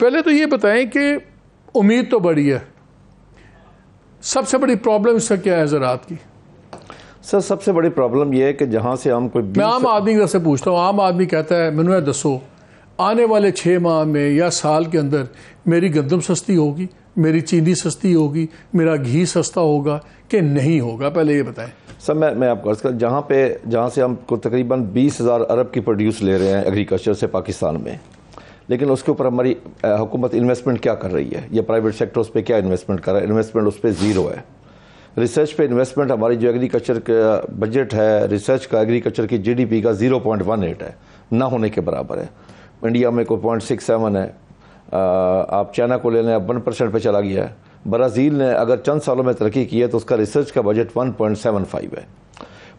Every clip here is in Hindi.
पहले तो ये बताएं कि उम्मीद तो बड़ी है सबसे बड़ी प्रॉब्लम इसका क्या है ज़रात की सर सबसे बड़ी प्रॉब्लम यह है कि जहाँ से हम कोई मैं आम आदमी से पूछता हूँ आम आदमी कहता है मैंने है दसो आने वाले छः माह में या साल के अंदर मेरी गंदम सस्ती होगी मेरी चीनी सस्ती होगी मेरा घी सस्ता होगा कि नहीं होगा पहले ये बताएं सर मैं मैं आपको अर्ज़ कर जहाँ पे जहाँ से को तकरीबन बीस हज़ार अरब की प्रोड्यूस ले रहे हैं एग्रीकल्चर से पाकिस्तान में लेकिन उसके ऊपर हमारी हुकूमत इन्वेस्टमेंट क्या कर रही है या प्राइवेट सेक्टर उस पर क्या इन्वेस्टमेंट कर रहा है इन्वेस्टमेंट उस पर ज़ीरो है रिसर्च पे इन्वेस्टमेंट हमारी जो एग्रीकल्चर का बजट है रिसर्च का एग्रीकल्चर की जीडीपी का ज़ीरो पॉइंट वन एट है ना होने के बराबर है इंडिया में कोई पॉइंट सिक्स सेवन है आप चाइना को ले लें अब वन परसेंट पर चला गया है ब्राज़ील ने अगर चंद सालों में तरक्की की है तो उसका रिसर्च का budget one point seven five है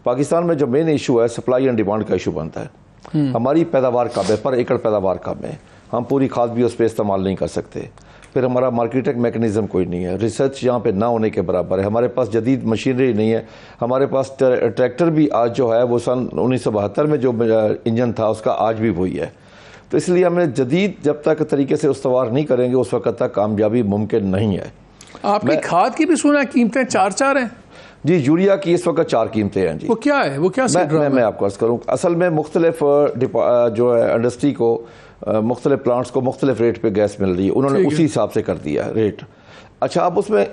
पाकिस्तान में जो मेन इशू है सप्लाई एंड डिमांड का इशू बनता है हम्म। हमारी पैदावार कम है पर एकड़ पैदावार कम है हम पूरी खाद भी उस पर इस्तेमाल नहीं कर सकते फिर हमारा मार्केटिंग मेकनिज़म कोई नहीं है रिसर्च यहाँ पे ना होने के बराबर है हमारे पास जदीद मशीनरी नहीं है हमारे पास ट्रैक्टर भी आज जो है वो सन उन्नीस में जो इंजन था उसका आज भी वही है तो इसलिए हमें जदीद जब तक तरीके से उसवार नहीं करेंगे उस वक्त तक कामयाबी मुमकिन नहीं है आपने खाद की भी सुना कीमतें चार चार हैं जी यूरिया की इस वक्त चार कीमतें हैं जी वो क्या है वो क्या मैं मैं, मैं आपको अर्ज करूँ असल में मुख्तलिफ जो है इंडस्ट्री को मुख्तलिफ प्लांट्स को मुख्तलिफ रेट पर गैस मिल रही है उन्होंने उसी हिसाब से कर दिया रेट अच्छा अब उसमें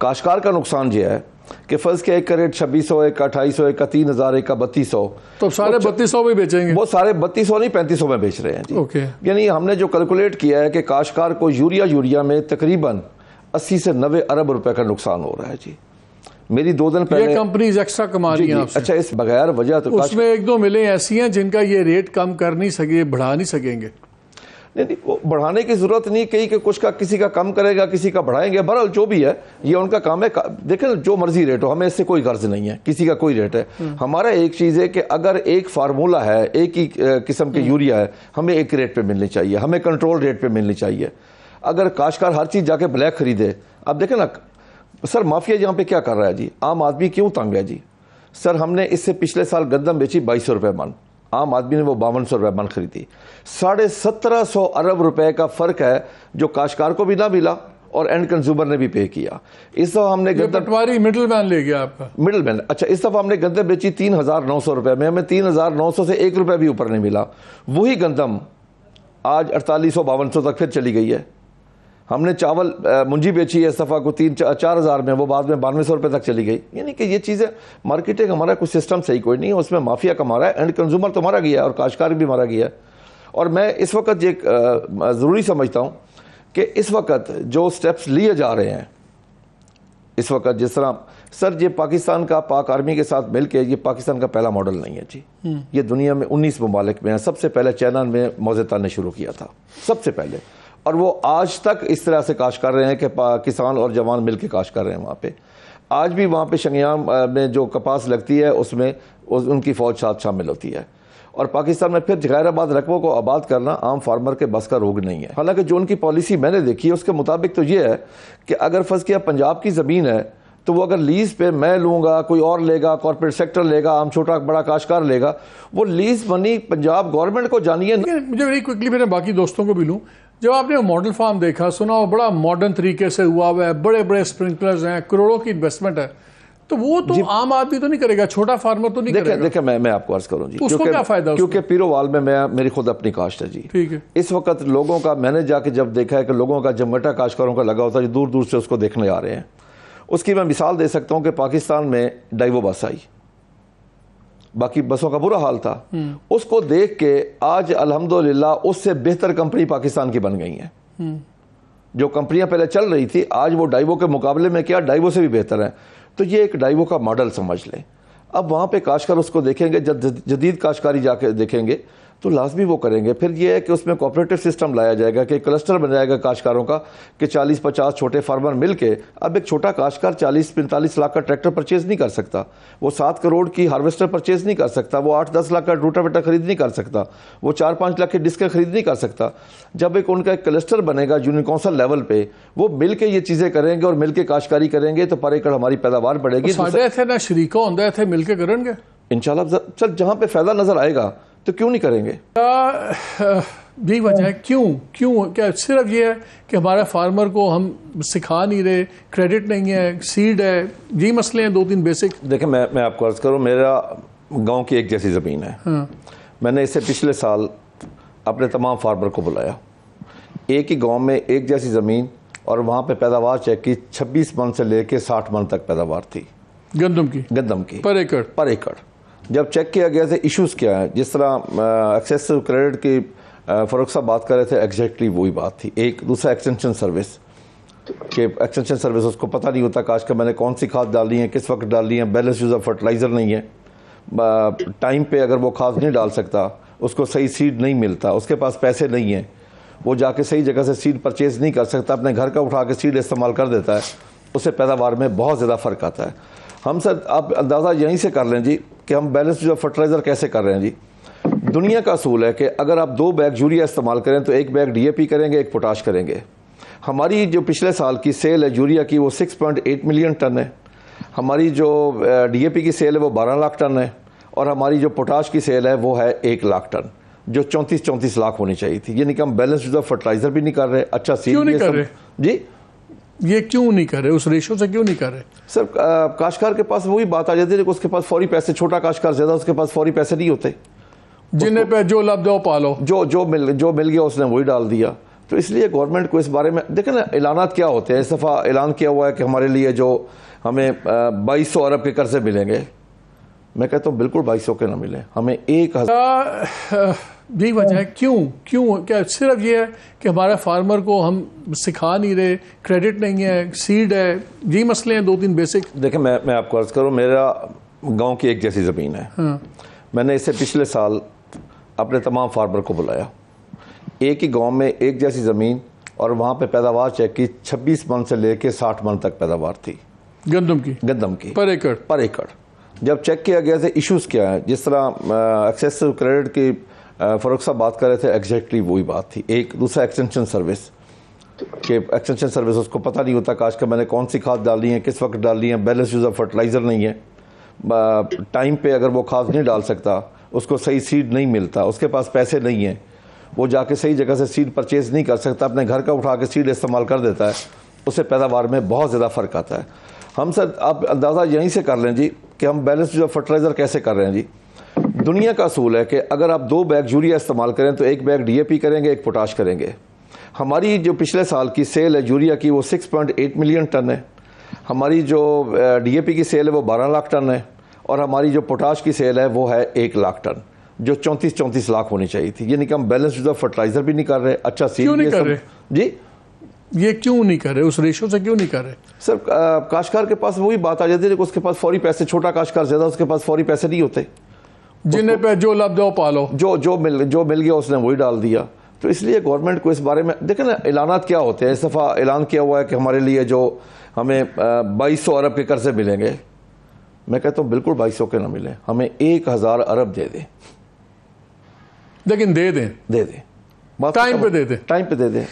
काशकार का नुकसान यह है कि फर्ज के एक का रेट छब्बीस सौ एक का अठाई सौ एक का तीन हजार एक का बत्तीस सौ तो सारे बत्तीस सौ में बेचेंगे वो सारे बत्तीस सौ नहीं पैंतीस सौ में बेच रहे हैं जी ओके यानी हमने जो कैलकुलेट किया है कि काशकार को यूरिया यूरिया में तकरीबन अस्सी से नबे अरब रुपए का नुकसान हो रहा है जी मेरी दो दिन पहले कंपनीज एक्स्ट्रा कमा रही हैं अच्छा इस बगैर वजह तो उसमें एक दो मिले ऐसी हैं जिनका ये रेट कम कर नहीं सके बढ़ा नहीं सकेंगे नहीं नहीं बढ़ाने की ज़रूरत नहीं कही कि कुछ का किसी का कम करेगा किसी का बढ़ाएंगे बहरहाल जो भी है ये उनका काम है देखें जो मर्जी रेट हो हमें इससे कोई गर्ज नहीं है किसी का कोई रेट है हम्म। हमारा एक चीज़ है कि अगर एक फार्मूला है एक ही किस्म के हम्म। यूरिया है हमें एक रेट पर मिलनी चाहिए हमें कंट्रोल रेट पर मिलनी चाहिए अगर काशकार हर चीज़ जाके ब्लैक खरीदे अब देखें ना सर माफिया यहाँ पे क्या कर रहा है जी आम आदमी क्यों तंग है जी सर हमने इससे पिछले साल गंदम बेची बाईस सौ रुपये मन आम आदमी ने वो बावन सौ रुपये मन खरीदी साढ़े सत्रह सौ अरब रुपए का फ़र्क है जो काशकार को भी ना मिला और एंड कंज्यूमर ने भी पे किया इस दफा हमने गंदमारी मिडिल मैन ले गया आपका मिडिल मैन अच्छा इस दफा हमने गंदम बेची तीन हजार नौ सौ रुपए में हमें तीन हजार नौ सौ से एक रुपये भी ऊपर नहीं मिला वही गंदम आज अड़तालीस सौ बावन सौ तक फिर चली गई है हमने चावल मुंजी बेची है इस दफ़ा को तीन चा, चार हज़ार में वो बाद में बानवे सौ रुपये तक चली गई यानी कि ये चीज़ें मार्केटिंग हमारा कुछ सिस्टम सही कोई नहीं है उसमें माफिया का मारा है एंड कंज्यूमर तो मारा गया है और काशकार भी मारा गया है और मैं इस वक्त ये ज़रूरी समझता हूँ कि इस वक्त जो स्टेप्स लिए जा रहे हैं इस वक्त जिस तरह सर ये पाकिस्तान का पाक आर्मी के साथ मिल के ये पाकिस्तान का पहला मॉडल नहीं है जी हम्म। ये दुनिया में उन्नीस ममालिक में है सबसे पहले चाइना में मौजे ने शुरू किया था सबसे पहले और वो आज तक इस तरह से काश कर रहे हैं कि किसान और जवान मिल के काश कर रहे हैं वहाँ पर आज भी वहाँ पर शंगयाम में जो कपास लगती है उसमें उस, उनकी फ़ौज साथ शामिल होती है और पाकिस्तान में फिर गैराबाद रकबों को आबाद करना आम फार्मर के बस का रोग नहीं है हालांकि जो उनकी पॉलिसी मैंने देखी है उसके मुताबिक तो ये है कि अगर किया पंजाब की ज़मीन है तो वो अगर लीज़ पे मैं लूँगा कोई और लेगा कॉरपोरेट सेक्टर लेगा आम छोटा बड़ा काशकार लेगा वो लीज़ मनी पंजाब गवर्नमेंट को जानिए मुझे वेरी क्विकली मैंने बाकी दोस्तों को भी लूँ जब आपने मॉडल फार्म देखा सुना वो बड़ा मॉडर्न तरीके से हुआ हुआ है बड़े बड़े स्प्रिंकलर्स हैं करोड़ों की इन्वेस्टमेंट है तो वो तो आम आदमी तो नहीं करेगा छोटा फार्मर तो नहीं देखे, करेगा देखिए मैं मैं आपको अर्ज करूं जी उसको क्या फायदा क्योंकि पीरोवाल में मैं मेरी खुद अपनी काश्त है जी ठीक है इस वक्त लोगों का मैंने जाके जब देखा है कि लोगों का जमटा काश्तकारों का लगा होता है दूर दूर से उसको देखने आ रहे हैं उसकी मैं मिसाल दे सकता हूँ कि पाकिस्तान में डाइवो बस आई बाकी बसों का बुरा हाल था उसको देख के आज अल्हम्दुलिल्लाह उससे बेहतर कंपनी पाकिस्तान की बन गई है जो कंपनियां पहले चल रही थी आज वो डाइवो के मुकाबले में क्या डाइवो से भी बेहतर है तो ये एक डाइवो का मॉडल समझ लें अब वहां पे काशकार उसको देखेंगे जब जदीद काशकारी जाके देखेंगे तो लाजमी वो करेंगे फिर ये है कि उसमें कोऑपरेटिव सिस्टम लाया जाएगा कि क्लस्टर बन जाएगा काश्तकारों का कि 40-50 छोटे फार्मर मिलके अब एक छोटा काश्तकार 40-45 लाख का ट्रैक्टर परचेज नहीं कर सकता वो सात करोड़ की हार्वेस्टर परचेज नहीं कर सकता वो आठ दस लाख का रूटा वेटा खरीद नहीं कर सकता वो चार पाँच लाख के डिस्क खरीद नहीं कर सकता जब एक उनका एक क्लस्टर बनेगा यूनिकौंसल लेवल पर वो मिल के ये चीज़ें करेंगे और मिल के करेंगे तो पर एकड़ हमारी पैदावार बढ़ेगी शरीका होंगे मिल के करेंगे इंशाल्लाह सर जहाँ पे फायदा नजर आएगा तो क्यों नहीं करेंगे यही वजह है क्यों क्यों क्या सिर्फ ये है कि हमारे फार्मर को हम सिखा नहीं रहे क्रेडिट नहीं है सीड है यही मसले हैं दो तीन बेसिक देखें मैं मैं आपको अर्ज करूँ मेरा गांव की एक जैसी ज़मीन है हाँ। मैंने इससे पिछले साल अपने तमाम फार्मर को बुलाया एक ही गांव में एक जैसी ज़मीन और वहाँ पे पैदावार चेक की 26 मन से लेके 60 मन तक पैदावार थी गंदम की गंदम की पर एकड़ पर एकड़ जब चेक किया गया था इश्यूज क्या है जिस तरह एक्सेसिव क्रेडिट की फरोख़ साहब बात कर रहे थे एग्जैक्टली वही बात थी एक दूसरा एक्सटेंशन सर्विस कि एक्सटेंशन सर्विस उसको पता नहीं होता काश का मैंने कौन सी खाद डालनी है किस वक्त डालनी है बैलेंस यूज़ ऑफ फर्टिलाइज़र नहीं है टाइम पे अगर वो खाद नहीं डाल सकता उसको सही सीड नहीं मिलता उसके पास पैसे नहीं हैं वो जाके सही जगह से सीड परचेज़ नहीं कर सकता अपने घर का उठा के सीड इस्तेमाल कर देता है उससे पैदावार में बहुत ज़्यादा फ़र्क आता है हम सर आप अंदाज़ा यहीं से कर लें जी कि हम बैलेंस जो फर्टिलाइज़र कैसे कर रहे हैं जी दुनिया का असूल है कि अगर आप दो बैग यूरिया इस्तेमाल करें तो एक बैग डी करेंगे एक पोटाश करेंगे हमारी जो पिछले साल की सेल है यूरिया की वो 6.8 मिलियन टन है हमारी जो डी की सेल है वो 12 लाख टन है और हमारी जो पोटाश की सेल है वो है एक लाख टन जो चौंतीस चौंतीस लाख होनी चाहिए थी यानी कि हम बैलेंस फर्टिलाइजर भी नहीं कर रहे अच्छा सीड जी ये क्यों नहीं कर रहे उस रेशो से क्यों नहीं कर रहे सर काशकार के पास वही बात आ जाती है उसके पास फौरी पैसे छोटा काशकार ज्यादा उसके पास फौरी पैसे नहीं होते जिन्हें पे जो लब दो पालो जो जो मिल जो मिल गया उसने वही डाल दिया तो इसलिए गवर्नमेंट को इस बारे में देखें ना ऐलान क्या होते हैं इस दफ़ा ऐलान किया हुआ है कि हमारे लिए जो हमें बाईस सौ अरब के कर्जे मिलेंगे मैं कहता हूँ बिल्कुल बाईस के ना मिले हमें एक हजार यही वजह है क्यों क्यों क्या सिर्फ ये है कि हमारे फार्मर को हम सिखा नहीं रहे क्रेडिट नहीं है सीड है यही मसले हैं दो तीन बेसिक देखें मैं मैं आपको अर्ज करूँ मेरा गांव की एक जैसी ज़मीन है हाँ। मैंने इसे पिछले साल अपने तमाम फार्मर को बुलाया एक ही गांव में एक जैसी ज़मीन और वहाँ पे पैदावार चेक की छब्बीस मन से लेके साठ मन तक पैदावार थी गंदम की गंदम की पर एकड़ पर एकड़ जब चेक किया गया था इश्यूज़ क्या है जिस तरह एक्सेसिव क्रेडिट की फरोख साहब बात कर रहे थे एग्जैक्टली वही बात थी एक दूसरा एक्सटेंशन सर्विस कि एक्सटेंशन सर्विस उसको पता नहीं होता काश का मैंने कौन सी खाद डाली है किस वक्त डाली है बैलेंस यूज़ ऑफ फर्टिलाइज़र नहीं है टाइम पे अगर वो खाद नहीं डाल सकता उसको सही सीड नहीं मिलता उसके पास पैसे नहीं हैं वो जाके सही जगह से सीड परचेज़ नहीं कर सकता अपने घर का उठा के सीड इस्तेमाल कर देता है उससे पैदावार में बहुत ज़्यादा फ़र्क आता है हम सर आप अंदाज़ा यहीं से कर लें जी कि हम बैलेंस जो फर्टिलाइज़र कैसे कर रहे हैं जी दुनिया का असूल है कि अगर आप दो बैग यूरिया इस्तेमाल करें तो एक बैग डीएपी करेंगे एक पोटाश करेंगे हमारी जो पिछले साल की सेल है यूरिया की वो 6.8 मिलियन टन है हमारी जो डीएपी की सेल है वो 12 लाख टन है और हमारी जो पोटाश की सेल है वो है एक लाख टन जो चौंतीस चौंतीस लाख होनी चाहिए थी यानी कि हम बैलेंस फर्टिलाइजर भी नहीं कर रहे अच्छा सील नहीं कर रहे जी ये क्यों नहीं कर रहे उस रेशो से क्यों नहीं कर रहे सर काशकार के पास वही बात आ जाती है उसके पास फौरी पैसे छोटा काशकार ज्यादा उसके पास फौरी पैसे नहीं होते जिन्हें पे जो लब दो पालो जो जो मिल जो मिल गया उसने वही डाल दिया तो इसलिए गवर्नमेंट को इस बारे में देखे ना ऐलान क्या होते हैं इस दफ़ा ऐलान किया हुआ है कि हमारे लिए जो हमें बाईस सौ अरब के कर्जे मिलेंगे मैं कहता हूँ बिल्कुल बाईस सौ के ना मिले हमें एक हज़ार अरब दे दें लेकिन दे दें दे दें टाइम पे दे दें टाइम पे दे दें